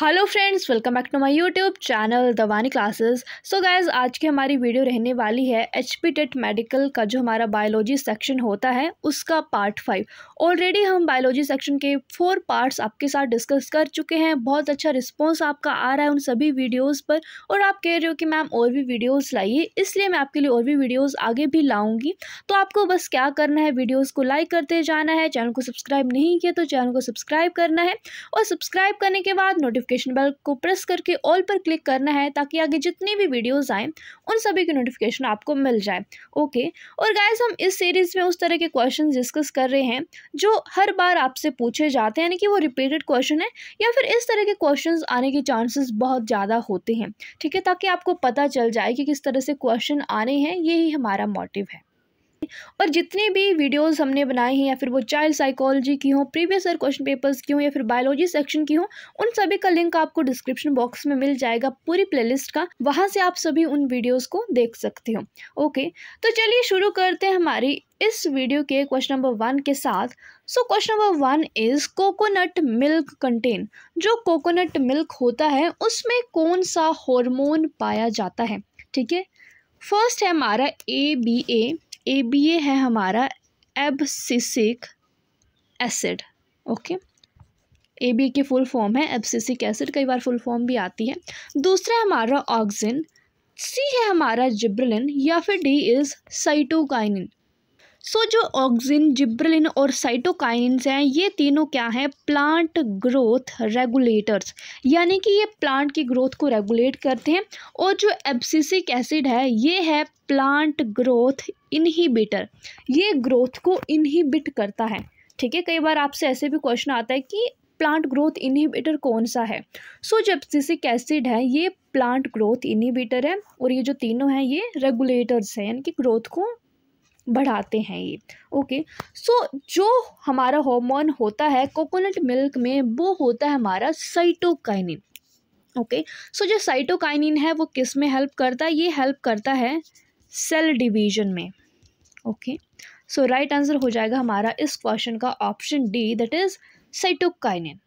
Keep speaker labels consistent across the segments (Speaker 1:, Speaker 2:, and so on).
Speaker 1: Hello friends welcome back to my YouTube channel Dawani classes so guys आज की हमारी video रहने वाली है एच पी टेट मेडिकल का जो हमारा बायोलॉजी सेक्शन होता है उसका पार्ट फाइव ऑलरेडी हम बायोलॉजी सेक्शन के फोर पार्ट्स आपके साथ डिस्कस कर चुके हैं बहुत अच्छा रिस्पॉन्स आपका आ रहा है उन सभी वीडियोज़ पर और आप कह रहे हो कि मैम और भी वीडियोज़ लाइए इसलिए मैं आपके लिए और भी वीडियोज़ आगे भी लाऊँगी तो आपको बस क्या करना है वीडियोज़ को लाइक करते जाना है चैनल को सब्सक्राइब नहीं किया तो चैनल को सब्सक्राइब करना है और सब्सक्राइब करने के बाद नोटिफिक नोटिफिकेशन बेल को प्रेस करके ऑल पर क्लिक करना है ताकि आगे जितनी भी वीडियोज़ आएँ उन सभी की नोटिफिकेशन आपको मिल जाए ओके और गाइज हम इस सीरीज़ में उस तरह के क्वेश्चन डिस्कस कर रहे हैं जो हर बार आपसे पूछे जाते हैं यानी कि वो रिपीटेड क्वेश्चन है या फिर इस तरह के क्वेश्चन आने के चांसेस बहुत ज़्यादा होते हैं ठीक है ताकि आपको पता चल जाए कि किस तरह से क्वेश्चन आने हैं यही हमारा मोटिव है और जितने भी वीडियोस हमने बनाए हैं या फिर वो चाइल्ड साइकोलॉजी की हों प्रीवियस ईयर क्वेश्चन पेपर्स की हों या फिर बायोलॉजी सेक्शन की हों उन सभी का लिंक आपको डिस्क्रिप्शन बॉक्स में मिल जाएगा पूरी प्लेलिस्ट का वहाँ से आप सभी उन वीडियोज़ को देख सकते हो ओके तो चलिए शुरू करते हैं हमारी इस वीडियो के क्वेश्चन नंबर वन के साथ so question number one is coconut milk content जो कोकोनट मिल्क होता है उसमें कौन सा हार्मोन पाया जाता है ठीक है फर्स्ट है हमारा A B A A B A है हमारा abscisic acid okay A B के फुल फॉर्म है एबसिसिक एसिड कई बार फुल फॉर्म भी आती है दूसरा हमारा ऑक्सिन सी है हमारा जिब्रलिन या फिर D is cytokinin so so, जो ऑक्सिन जिब्रलिन और साइटोकाइनस हैं ये तीनों क्या हैं प्लांट ग्रोथ रेगुलेटर्स यानी कि ये प्लांट की ग्रोथ को रेगुलेट करते हैं और जो एब्सिसिक एसिड है ये है प्लांट ग्रोथ इनहिबिटर ये ग्रोथ को इनहिबिट करता है ठीक है कई बार आपसे ऐसे भी क्वेश्चन आता है कि प्लांट ग्रोथ इनहिबिटर कौन सा है सो जो जेप्सिसिक एसिड है ये प्लांट ग्रोथ इनहिबिटर है और ये जो तीनों हैं ये रेगुलेटर्स हैं यानी कि ग्रोथ को बढ़ाते हैं ये ओके सो जो हमारा हॉर्मोन होता है कोकोनट मिल्क में वो होता है हमारा साइटोकाइनिन ओके सो जो साइटोकाइनिन है वो किस में हेल्प करता है ये हेल्प करता है सेल डिवीजन में ओके सो राइट आंसर हो जाएगा हमारा इस क्वेश्चन का option D that is cytokinin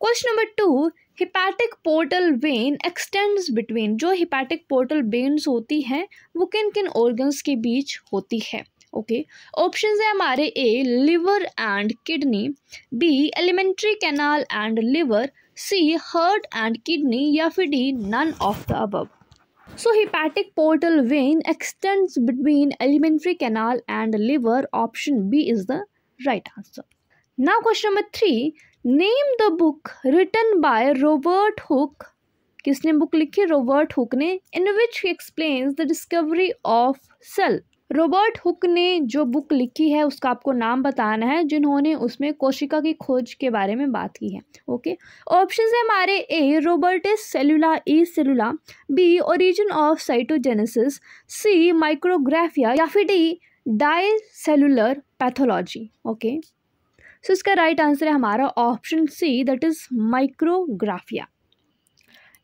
Speaker 1: question number two hepatic portal vein extends between जो हिपैटिक पोर्टल वेन्स होती हैं वो किन किन ऑर्गन्स के बीच होती है ओके ऑप्शन है हमारे A liver and kidney B alimentary canal and liver C heart and kidney या फिर D none of the above so hepatic portal vein extends between alimentary canal and liver option B is the right answer now question number three name the book written by Robert Hooke किसने book लिखी Robert Hooke ने in which he explains the discovery of cell Robert Hooke ने जो book लिखी है उसका आपको नाम बताना है जिन्होंने उसमें कोशिका की खोज के बारे में बात की है ओके ऑप्शन है हमारे ए रोबर्टिस सेलुला ई सेलुला B origin of cytogenesis C Micrographia या फिर D die cellular pathology okay so so, इसका राइट आंसर है हमारा option C that is Micrographia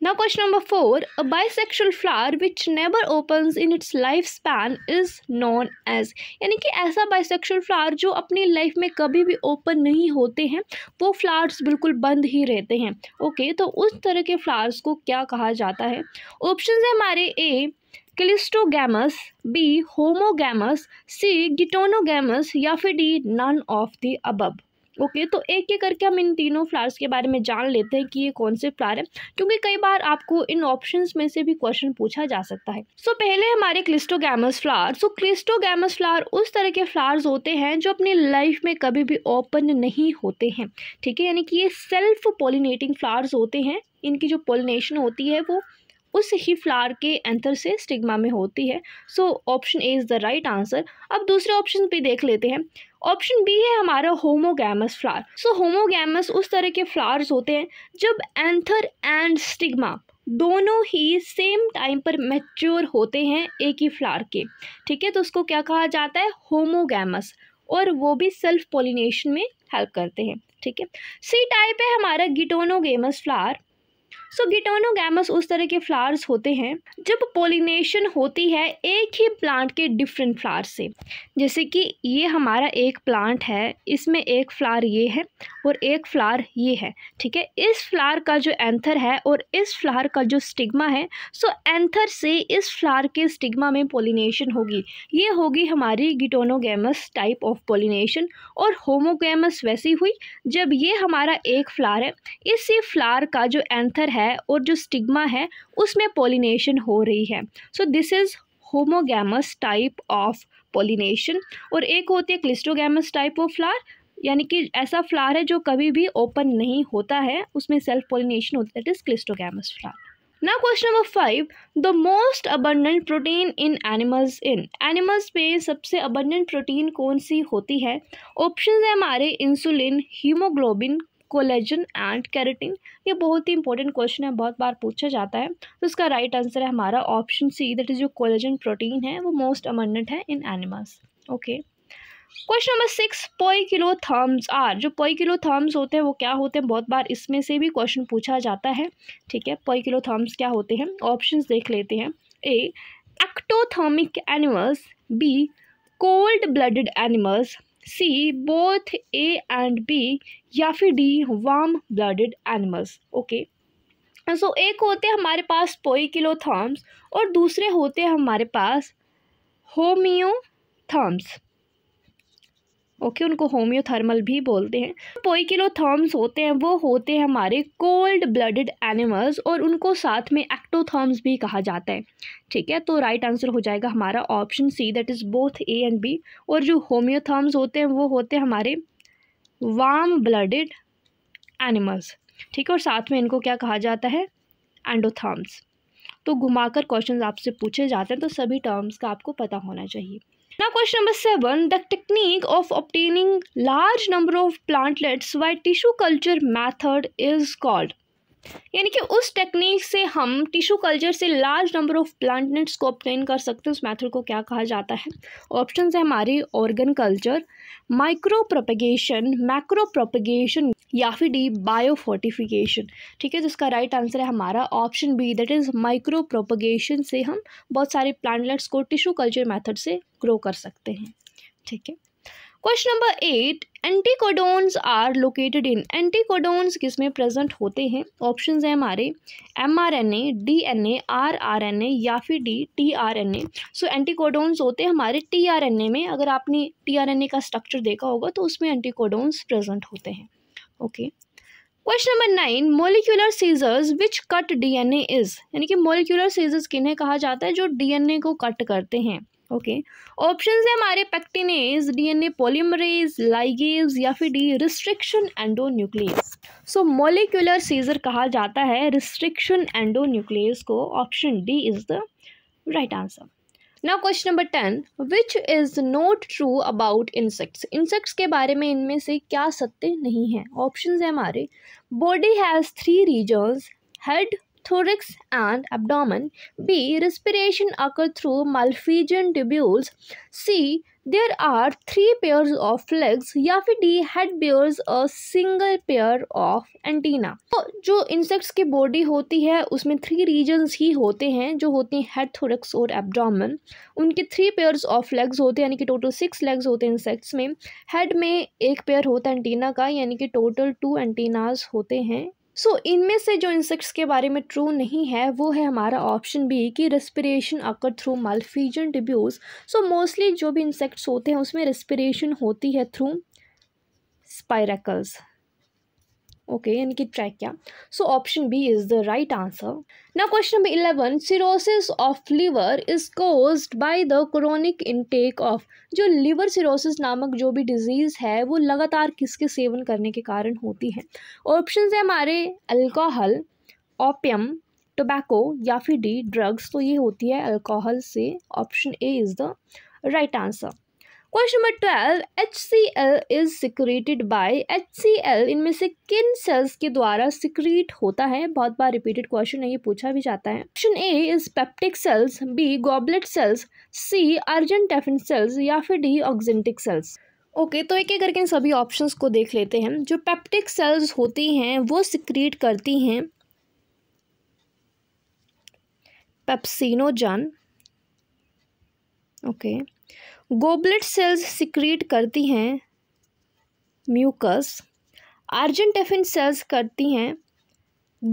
Speaker 1: question number four a a flower which never open in its life span is known as यानी कि ऐसा bisexual flower जो अपनी life में कभी भी ओपन नहीं होते हैं वो फ्लावर्स बिल्कुल बंद ही रहते हैं ओके okay, तो उस तरह के फ्लावर्स को क्या कहा जाता है ऑप्शन है हमारे A cleistogamous B homogamous C geitonogamous या फिर D none of the above okay तो एक एक करके हम इन तीनों फ्लावर्स के बारे में जान लेते हैं कि ये कौन से फ्लावर है क्योंकि कई बार आपको इन ऑप्शन में से भी क्वेश्चन पूछा जा सकता है सो so, पहले हमारे cleistogamous flower so cleistogamous flower उस तरह के फ्लावर्स होते हैं जो अपनी लाइफ में कभी भी ओपन नहीं होते हैं ठीक है यानी कि ये सेल्फ पोलिनेटिंग फ्लावर्स होते हैं इनकी जो पोलिनेशन होती है वो उस ही फ्लावर के एंथर से स्टिग्मा में होती है so option A is the right answer अब दूसरे ऑप्शन भी देख लेते हैं ऑप्शन बी है हमारा होमोगैमस फ्लावर सो होमोगैमस उस तरह के फ्लावर्स होते हैं जब एंथर एंड स्टिग्मा दोनों ही सेम टाइम पर मैच्योर होते हैं एक ही फ्लावर के ठीक है तो उसको क्या कहा जाता है होमोगैमस और वो भी सेल्फ पोलिनेशन में हेल्प करते हैं ठीक है सी टाइप है हमारा गिटोनोगेमस फ्लावर सो so, उस तरह के फ्लावर्स होते हैं जब पोलिनेशन होती है एक ही प्लांट के डिफरेंट फ्लावर से जैसे कि ये हमारा एक प्लांट है इसमें एक फ्लावर ये है और एक फ्लावर ये है ठीक है इस फ्लावर का जो एंथर है और इस फ्लावर का जो स्टिग्मा है सो एंथर से इस फ्लावर के स्टिग्मा में पोलिनेशन होगी ये होगी हमारी गिटोनोगेमस टाइप ऑफ पोलिनेशन और होमोगेमस वैसी हुई जब ये हमारा एक फ्लार है इसी फ्लार का जो एंथर है है और जो स्टिग्मा है उसमें पोलिनेशन हो रही है so this is homogamous type of pollination और एक होती है क्लिस्टोगेमस टाइप ऑफ फ्लार यानी कि ऐसा फ्लार है जो कभी भी ओपन नहीं होता है उसमें सेल्फ पोलिनेशन होता है दैट इज़ क्लिस्टोगेमस फ्लार ना question number five the most abundant protein in animals in animals में सबसे अबंडेंट प्रोटीन कौन सी होती है ऑप्शन है हमारे insulin haemoglobin collagen and keratin ये बहुत ही इंपॉर्टेंट क्वेश्चन है बहुत बार पूछा जाता है तो इसका राइट right आंसर है हमारा ऑप्शन सी दैट इज़ जो कोलेजन प्रोटीन है वो मोस्ट अमंडेंट है in animals okay question number six poikilotherms are जो पोई किलो थर्म्स होते हैं वो क्या होते हैं बहुत बार इसमें से भी क्वेश्चन पूछा जाता है ठीक है पोई किलो थर्म्स क्या होते हैं ऑप्शंस देख लेते हैं A ectothermic animals B cold blooded animals C both A and B या फिर D warm blooded animals okay so एक होते हमारे पास पोई किलोथर्म्स और दूसरे होते हमारे पास होमियोथर्म्स ओके उनको होम्योथर्मल भी बोलते हैं पोइकिलोथर्म्स होते हैं वो होते हैं हमारे कोल्ड ब्लडेड एनिमल्स और उनको साथ में एक्टोथर्म्स भी कहा जाता है ठीक है तो राइट आंसर हो जाएगा हमारा option C that is both A and B और जो होम्योथर्म्स होते हैं वो होते हैं हमारे वार्म ब्लडेड एनिमल्स ठीक है और साथ में इनको क्या कहा जाता है एंडोथर्म्स तो घुमाकर क्वेश्चंस आपसे पूछे जाते हैं तो सभी टर्म्स का आपको पता होना चाहिए Now question number 7 the technique of obtaining large number of plantlets by tissue culture method is called यानी कि उस टेक्निक से हम टिश्यू कल्चर से लार्ज नंबर ऑफ प्लांटनेट्स को ऑप्टेन कर सकते हैं उस मेथड को क्या कहा जाता है ऑप्शन है हमारी organ culture micro propagation macro propagation या फिर डी बायोफोर्टिफिकेशन ठीक है तो इसका राइट आंसर है हमारा option B that is micro propagation से हम बहुत सारे प्लांटलेट्स को टिश्यू कल्चर मेथड से ग्रो कर सकते हैं ठीक है question number eight anticodons are located in anticodons किस में प्रेजेंट होते हैं ऑप्शंस हैं हमारे M R N A D N A R R N A या फिर D T R N A so anticodons होते हैं हमारे टी आर एन ए में अगर आपने टी आर एन ए का स्ट्रक्चर देखा होगा तो उसमें एंटीकोडोन्स प्रेजेंट होते हैं okay question number nine molecular scissors which cut DNA is यानी कि मोलिकुलर सीजर्स किन्हें कहा जाता है जो डीएनए को कट करते हैं ओके ऑप्शन है हमारे पैक्टिनेज डीएनए पॉलीमरेज लाइगेज या फिर D restriction nuclease so molecular scissor कहा जाता है रिस्ट्रिक्शन न्यूक्लियस को option D is the right answer ना question number ten which is not true about insects insects के बारे में इनमें से क्या सत्य नहीं है ऑप्शन है हमारे body has three regions head thorax and abdomen. B. Respiration occurs through malphigian tubules. C. There are three pairs of legs. या फिर D head bears a single pair of antenna जो इंसेक्ट्स की body होती है उसमें three regions ही होते हैं जो होते हैं हेड थोरक्स और एबडामन उनके थ्री पेयर्स ऑफ लेग्स होते हैं यानी कि टोटल सिक्स लेग्स होते हैं इंसेक्ट्स में हेड में एक पेयर होता है एंटीना का यानी कि टोटल टू एंटीनाज होते हैं सो so, इनमें से जो इंसेक्ट्स के बारे में ट्रू नहीं है वो है हमारा ऑप्शन बी कि respiration occur through Malpighian tubules so mostly जो भी इंसेक्ट्स होते हैं उसमें रेस्पिरेशन होती है थ्रू स्पायरकल्स ओके यानी कि ट्रैक किया so option B is the right answer ना question number eleven cirrhosis of liver is cause by the chronic intake of जो लीवर सिरोसिस नामक जो भी डिजीज़ है वो लगातार किसके सेवन करने के कारण होती है ऑप्शन है हमारे अल्कोहल ओपियम टोबैको या फिर डी ड्रग्स तो ये होती है अल्कोहल से option A is the right answer question number twelve H C L is secreted by H C L इनमें से किन सेल्स के द्वारा सिक्रीट होता है बहुत बार रिपीटेड क्वेश्चन है ये पूछा भी जाता है option A is peptic cells B goblet cells C argentaffin cells या फिर D oxyntic cells okay okay, तो एक एक करके इन सभी ऑप्शंस को देख लेते हैं जो पेप्टिक सेल्स होती हैं वो सिक्रीट करती हैं pepsinogen okay goblet cells secrete करती हैं म्यूकस आर्जेंटेफिन सेल्स करती हैं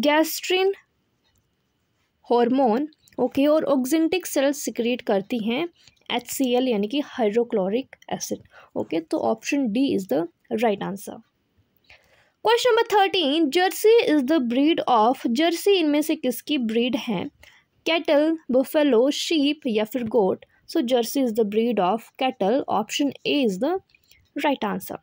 Speaker 1: गैस्ट्रिन हार्मोन ओके और ऑक्जेंटिक सेल्स सिक्रीट करती हैं एच सी एल यानी कि हाइड्रोक्लोरिक एसिड ओके तो option D is the right answer question number thirteen Jersey is the breed of Jersey इनमें से किसकी ब्रीड है कैटल बफेलो शीप या फिर goat So Jersey is the breed of cattle. Option A is the right answer.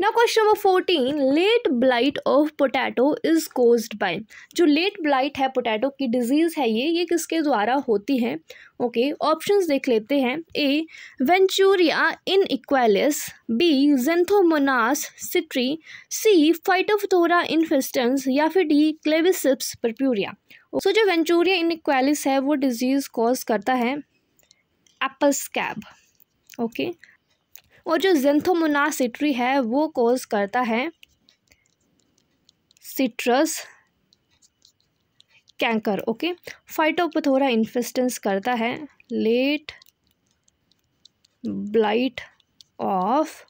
Speaker 1: ना question number fourteen late blight of potato is caused by जो late blight है potato की disease है ये ये किसके द्वारा होती है ओके okay, ऑप्शंस देख लेते हैं A Venturia inaequalis B Xanthomonas citri C Phytophthora infestans या फिर D Claviceps purpurea so so, जो वेंचूरिया इन इक्वेलिस है वो डिजीज़ कॉज करता है एप्पल स्कैब ओके और जो जेंथोमोना सिट्री है वो कॉज करता है citrus canker okay Phytophthora infestans करता है late blight of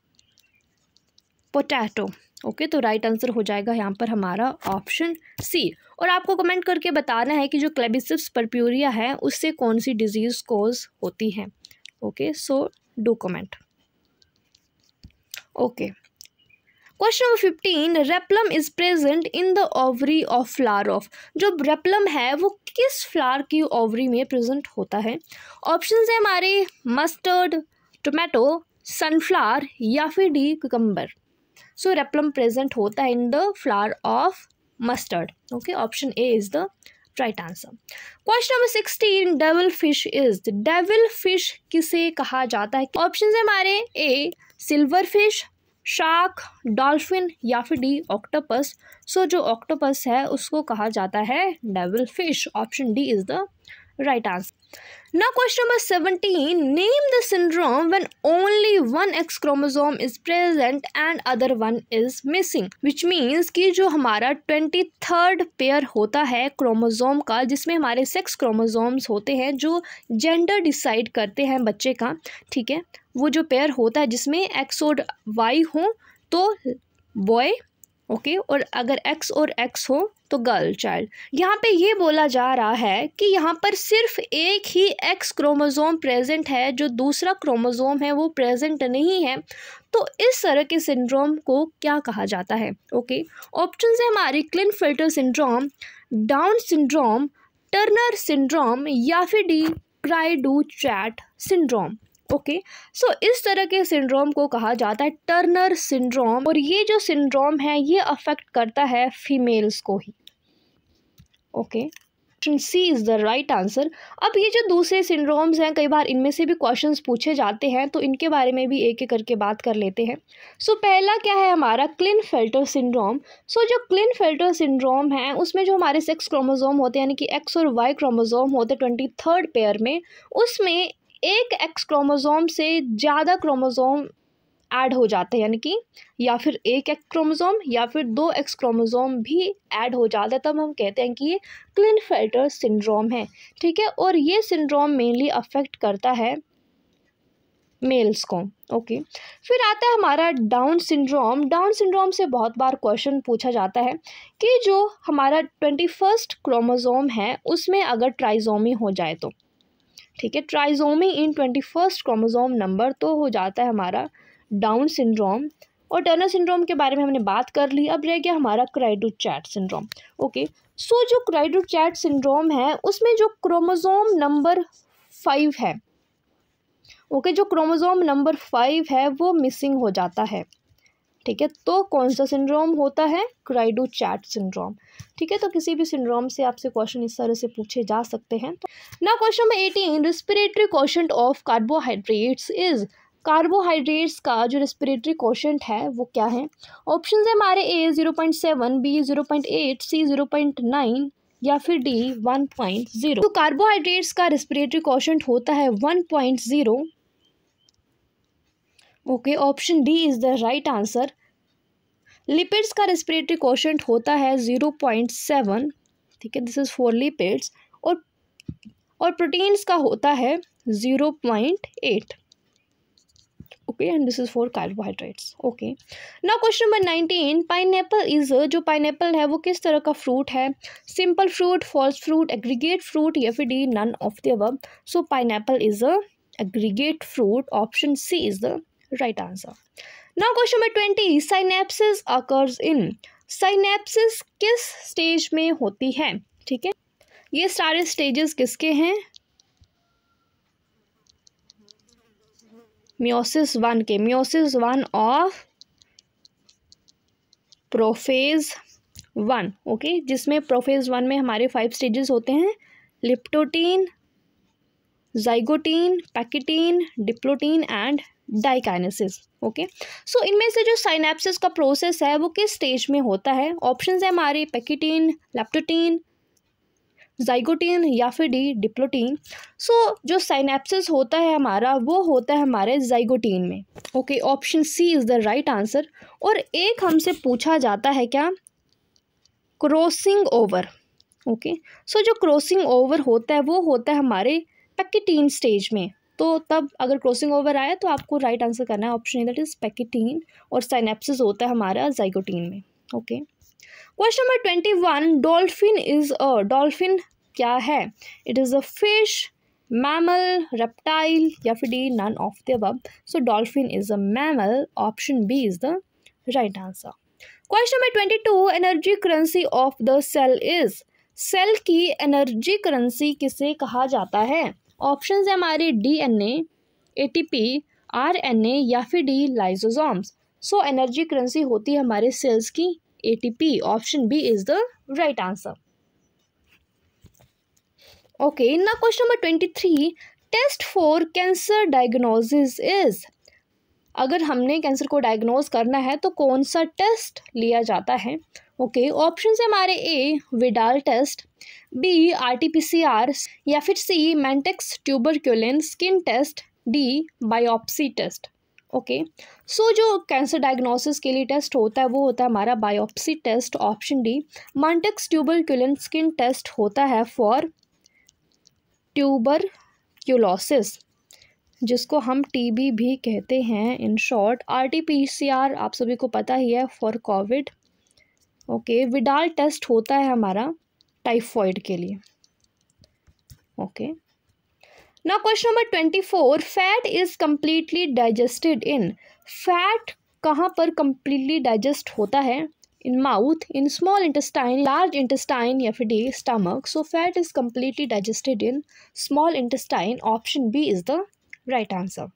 Speaker 1: potato okay तो राइट आंसर हो जाएगा यहाँ पर हमारा ऑप्शन सी और आपको कमेंट करके बताना है कि जो क्लेबिसिप्स परप्यूरिया है उससे कौन सी डिजीज़ कॉज होती है okay so do comment okay question number fifteen replum is present in the ovary of flower of जो रेपलम है वो किस फ्लावर की ओवरी में प्रेजेंट होता है ऑप्शन है हमारे मस्टर्ड टोमेटो सनफ्लावर या फिर डी कम्बर सो रेप्लम प्रेजेंट होता है in the flower of mustard okay option A is the right answer question number sixteen devil fish is devil fish किसे कहा जाता है ऑप्शन है हमारे A silver fish shark dolphin या फिर डी ऑक्टोपस सो जो ऑक्टोपस है उसको कहा जाता है devil fish option D is the right answer Now question number 17 name the syndrome when only one X chromosome is present and other one is missing which means कि जो हमारा 23rd pair होता है chromosome का जिसमें हमारे sex chromosomes होते हैं जो gender decide करते हैं बच्चे का ठीक है वो जो pair होता है जिसमें x और y हो तो boy ओके okay? और अगर एक्स और एक्स हो तो गर्ल चाइल्ड यहाँ पे ये बोला जा रहा है कि यहाँ पर सिर्फ एक ही एक्स क्रोमोज़ोम प्रेजेंट है जो दूसरा क्रोमोज़ोम है वो प्रेजेंट नहीं है तो इस तरह के सिंड्रोम को क्या कहा जाता है ओके ऑप्शन है हमारी Klinefelter syndrome Down syndrome Turner syndrome या फिर D cri du chat syndrome okay okay? So so, इस तरह के सिंड्रोम को कहा जाता है टर्नर सिंड्रोम और ये जो सिंड्रोम है ये अफेक्ट करता है फीमेल्स को ही okay C is the right answer अब ये जो दूसरे सिंड्रोम्स हैं कई बार इनमें से भी क्वेश्चंस पूछे जाते हैं तो इनके बारे में भी एक एक करके बात कर लेते हैं सो so, पहला क्या है हमारा क्लिन फिल्टर सिंड्रोम सो जो क्लिन फिल्टर सिंड्रोम है उसमें जो हमारे सेक्स क्रोमोजोम होते हैं यानी कि एक्स और वाई क्रोमोजोम होते हैं ट्वेंटी थर्ड पेयर में उसमें एक एक्स क्रोमोसोम से ज़्यादा क्रोमोज़ोम ऐड हो जाते हैं यानी कि या फिर एक एक्स क्रोमोसोम या फिर दो एक्स क्रोमोसोम भी ऐड हो जाता है तब हम कहते हैं कि ये क्लिन फिल्टर सिंड्रोम है ठीक है और ये सिंड्रोम मेनली अफेक्ट करता है मेल्स को ओके फिर आता है हमारा डाउन सिंड्रोम डाउन सिंड्रोम से बहुत बार क्वेश्चन पूछा जाता है कि जो हमारा ट्वेंटी फर्स्ट क्रोमोज़ोम है उसमें अगर ट्राइजोमी हो जाए तो ठीक है trisomy in twenty first chromosome number तो हो जाता है हमारा डाउन सिंड्रोम और टर्नर सिंड्रोम के बारे में हमने बात कर ली अब रह गया हमारा क्राइडोचैट सिंड्रोम ओके सो जो क्राइडोचैट सिंड्रोम है उसमें जो क्रोमोजोम नंबर फाइव है ओके जो क्रोमोजोम नंबर फाइव है वो मिसिंग हो जाता है ठीक है तो कौन सा सिंड्रोम होता है क्राइडोचैट सिंड्रोम ठीक है तो किसी भी सिंड्रोम से आपसे क्वेश्चन इस तरह से पूछे जा सकते हैं तो ना question number eighteen respiratory question of carbohydrates is carbohydrates का जो रेस्पिरेटरी क्वेश्चन है वो क्या है ऑप्शन है हमारे A zero point seven B zero point eight C zero point nine या फिर डी वन पॉइंट ज़ीरो तो कार्बोहाइड्रेट्स का रेस्पिरेटरी क्वेश्चन होता है one point zero okay option D is the right answer lipids का respiratory question होता है zero point seven ठीक है दिस इज़ फॉर लिपिड्स और और प्रोटीन्स का होता है zero point eight okay and this is for carbohydrates okay ना question number nineteen pineapple is जो पाइनएप्पल है वो किस तरह का फ्रूट है simple fruit false fruit aggregate fruit या फिर D none of the above so pineapple is a aggregate fruit option C is the right answer now question number twenty synapsis occurs in synapsis किस stage में होती है ठीक है ये सारे स्टेजेस किसके हैं म्योसिस वन के meiosis one of prophase one okay जिसमें प्रोफेज वन में हमारे फाइव स्टेजेस होते हैं leptotene zygotene pachytene diplotene and diakinesis okay so इनमें से जो साइनेप्सिस का प्रोसेस है वो किस स्टेज में होता है ऑप्शन है हमारे पैकेटीन लेप्टोटीन जाइगोटीन या फिर डी डिप्लोटीन सो जो साइनेप्सिस होता है हमारा वो होता है हमारे जाइगोटीन में okay option C is the right answer और एक हमसे पूछा जाता है क्या क्रॉसिंग ओवर ओके सो जो क्रॉसिंग ओवर होता है वो होता है हमारे पैकेटीन स्टेज में तो तब अगर क्रॉसिंग ओवर आया तो आपको राइट आंसर करना है ऑप्शन दैट इज़ पैकेटीन और साइनेप्सिस होता है हमारा जाइकोटीन में okay question number twenty one dolphin is a dolphin क्या है it is a fish mammal reptile या फिर D none of the above so dolphin is a mammal option B is the right answer question number twenty two energy currency of the cell is cell की energy currency किसे कहा जाता है option है हमारे D N A A T P R N A या फिर D lysosomes so energy currency होती है हमारे सेल्स की A T P option B is the right answer okay ना question number twenty three test for cancer diagnosis is अगर हमने cancer को डायग्नोज करना है तो कौन सा टेस्ट लिया जाता है ओके ऑप्शन है हमारे A Widal test B RTPCR या फिर C Mantoux tuberculin skin test D biopsy test okay so जो कैंसर डायग्नोसिस के लिए टेस्ट होता है वो होता है हमारा biopsy test option D Mantoux tuberculin skin test होता है फॉर ट्यूबर क्यूलोसिस जिसको हम टीबी भी कहते हैं इन शॉर्ट आरटीपीसीआर आप सभी को पता ही है for Covid okay Widal test होता है हमारा टाइफॉइड के लिए ओके ना question number twenty four fat is completely digested in fat कहाँ पर कम्प्लीटली डाइजेस्ट होता है in mouth in small intestine large intestine या फिर D stomach so fat is completely digested in small intestine option B is the right answer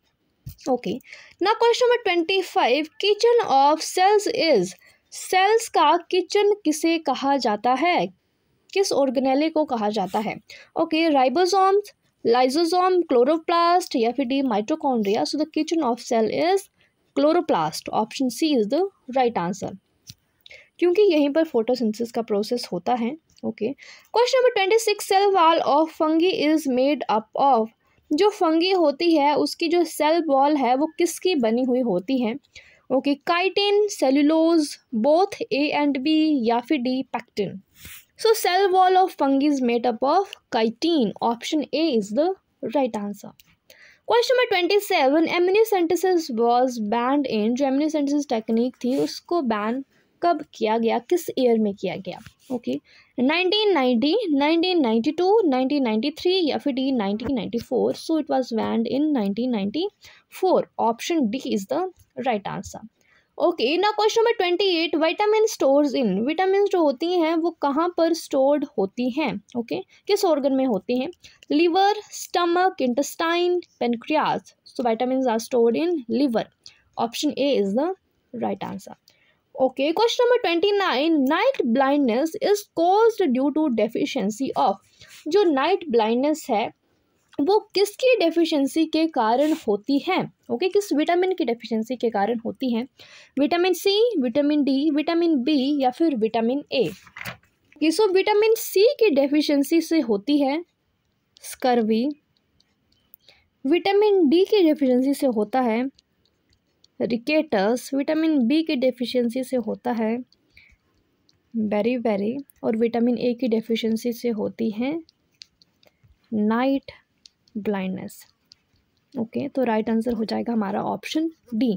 Speaker 1: okay ना question number twenty five kitchen of cells is cells का kitchen किसे कहा जाता है किस ऑर्गेनेले को कहा जाता है ओके राइबोसोम्स लाइजोसोम क्लोरोप्लास्ट या फिर D mitochondria so the kitchen of cell is chloroplast option C is the right answer क्योंकि यहीं पर फोटोसिंथेसिस का प्रोसेस होता है okay question number twenty six cell wall of fungi is made up of जो fungi होती है उसकी जो सेल बॉल है वो किसकी बनी हुई होती है okay chitin cellulose both A and B या फिर D pectin so cell wall of fungi is made up of chitin option A is the right answer question number twenty seven amniocentesis was banned in जो amniocentesis technique थी उसको ban कब किया गया किस year में किया गया ओके 1990, 1992, 1993 या फिर D 1994 so it was banned in 1994 option D is the right answer okay ना question number twenty eight vitamin stores in vitamin जो होती हैं वो कहाँ पर स्टोर्ड होती हैं ओके okay? किस ऑर्गन में होती हैं liver stomach intestine pancreas so vitamin are stored in liver option A is the right answer question number twenty nine night blindness is cause due to deficiency of जो night blindness है वो किसकी deficiency के कारण होती है okay okay, किस vitamin की डेफिशिएंसी के कारण होती है vitamin C vitamin D vitamin B या फिर विटामिन ए ये सो विटामिन सी की डेफिशिएंसी से होती है स्कर्वी विटामिन डी की डेफिशिएंसी से होता है रिकेटस विटामिन बी की डेफिशिएंसी से होता है बेरी बेरी और विटामिन ए की डेफिशिएंसी से होती है नाइट ब्लाइंडनेस ओके तो राइट आंसर हो जाएगा हमारा option D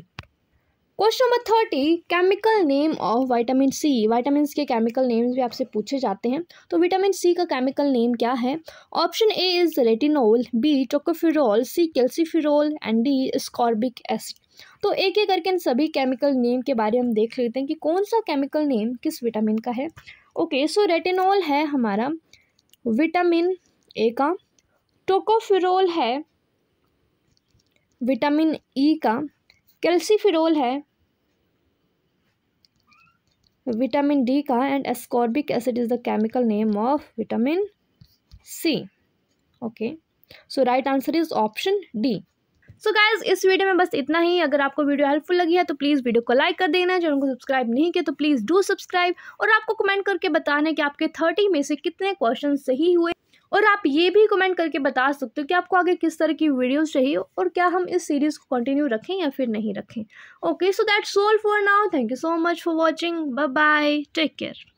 Speaker 1: question number thirty chemical name of vitamin C vitamin के केमिकल नेम्स भी आपसे पूछे जाते हैं तो विटामिन सी का केमिकल नेम क्या है option A is retinol B tocopherol C calciferol and D ascorbic acid तो एक एक करके इन सभी केमिकल नेम के बारे में हम देख लेते हैं कि कौन सा केमिकल नेम किस विटामिन का है ओके सो रेटिनॉल है हमारा विटामिन ए का टोकोफिरोल है विटामिन ई e का कैल्सीफिरोल है विटामिन डी का and ascorbic acid is the chemical name of vitamin C okay so right answer is option D so guys इस वीडियो में बस इतना ही अगर आपको वीडियो हेल्पफुल लगी है तो प्लीज़ वीडियो को लाइक कर देना जो उनको सब्सक्राइब नहीं किया तो प्लीज़ डू सब्सक्राइब और आपको कमेंट करके बताना कि आपके थर्टी में से कितने क्वेश्चन सही हुए और आप ये भी कमेंट करके बता सकते हो कि आपको आगे किस तरह की वीडियोस चाहिए और क्या हम इस सीरीज़ को कंटिन्यू रखें या फिर नहीं रखें okay so that's all for now thank you so much for watching bye bye take care